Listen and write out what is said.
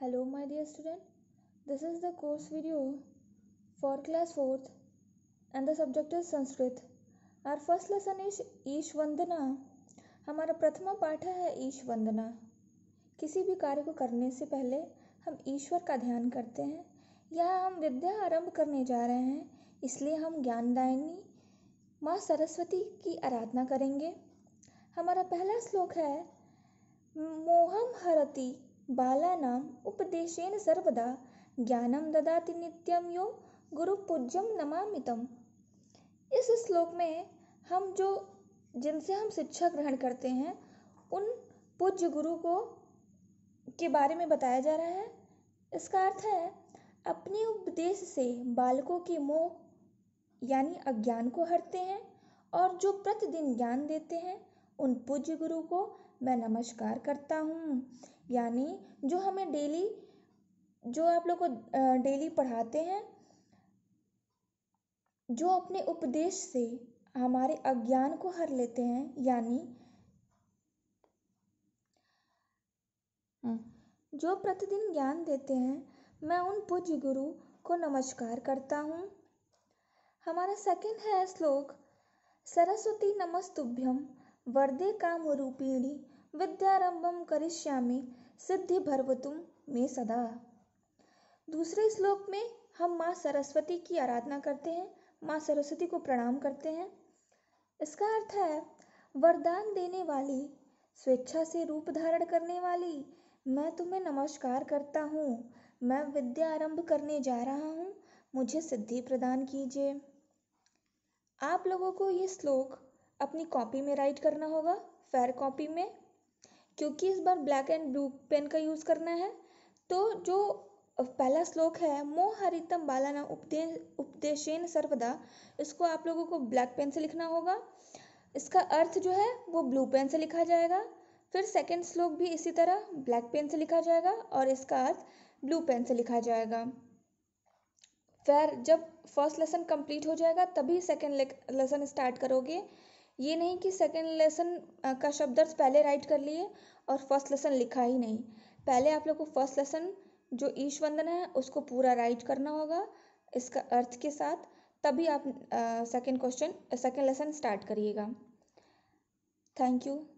Hello my dear student, this is the course video for class 4th and the subject is Sanskrit. Our first lesson is ईश वंदना हमारा प्रथमा पाठ है ईश वंदना किसी भी कार्य को करने से पहले हम ईश्वर का ध्यान करते हैं यह हम विद्या आरंभ करने जा रहे हैं इसलिए हम ज्ञानदायिनी माँ सरस्वती की आराधना करेंगे हमारा पहला श्लोक है मोहम हरती बालानाम् उपदेशेन सर्वदा ज्ञानं ददाति नित्यं यो गुरु पूज्यम नमा मितम इस श्लोक में हम जो जिनसे हम शिक्षा ग्रहण करते हैं उन पूज्य गुरु को के बारे में बताया जा रहा है इसका अर्थ है अपने उपदेश से बालकों के मोह यानी अज्ञान को हरते हैं और जो प्रतिदिन ज्ञान देते हैं उन पूज्य गुरु को मैं नमस्कार करता हूँ यानी जो हमें डेली जो आप लोग को डेली पढ़ाते हैं जो अपने उपदेश से हमारे अज्ञान को हर लेते हैं यानी हम्म। जो प्रतिदिन ज्ञान देते हैं मैं उन पूज्य गुरु को नमस्कार करता हूँ हमारा सेकंड है श्लोक सरस्वती नमस्तुभ्यम वरदे कामरूपिणी विद्यारंभम करिष्यामि सिद्धि भरवतु मे सदा दूसरे श्लोक में हम माँ सरस्वती की आराधना करते हैं माँ सरस्वती को प्रणाम करते हैं इसका अर्थ है वरदान देने वाली स्वेच्छा से रूप धारण करने वाली मैं तुम्हें नमस्कार करता हूँ मैं विद्या आरंभ करने जा रहा हूँ मुझे सिद्धि प्रदान कीजिए आप लोगों को ये श्लोक अपनी कॉपी में राइट करना होगा फेयर कॉपी में क्योंकि इस बार ब्लैक एंड ब्लू पेन का यूज़ करना है तो जो पहला श्लोक है मोहरितम हरितम बालाना उपदे उपदेशेन सर्वदा इसको आप लोगों को ब्लैक पेन से लिखना होगा इसका अर्थ जो है वो ब्लू पेन से लिखा जाएगा फिर सेकेंड श्लोक भी इसी तरह ब्लैक पेन से लिखा जाएगा और इसका अर्थ ब्लू पेन से लिखा जाएगा फिर जब फर्स्ट लेसन कंप्लीट हो जाएगा तभी सेकेंड लेसन स्टार्ट करोगे ये नहीं कि सेकेंड लेसन का शब्द अर्थ पहले राइट कर लिए और फर्स्ट लेसन लिखा ही नहीं पहले आप लोग को फर्स्ट लेसन जो ईश वंदना है उसको पूरा राइट करना होगा इसका अर्थ के साथ तभी आप second question second lesson start करिएगा थैंक यू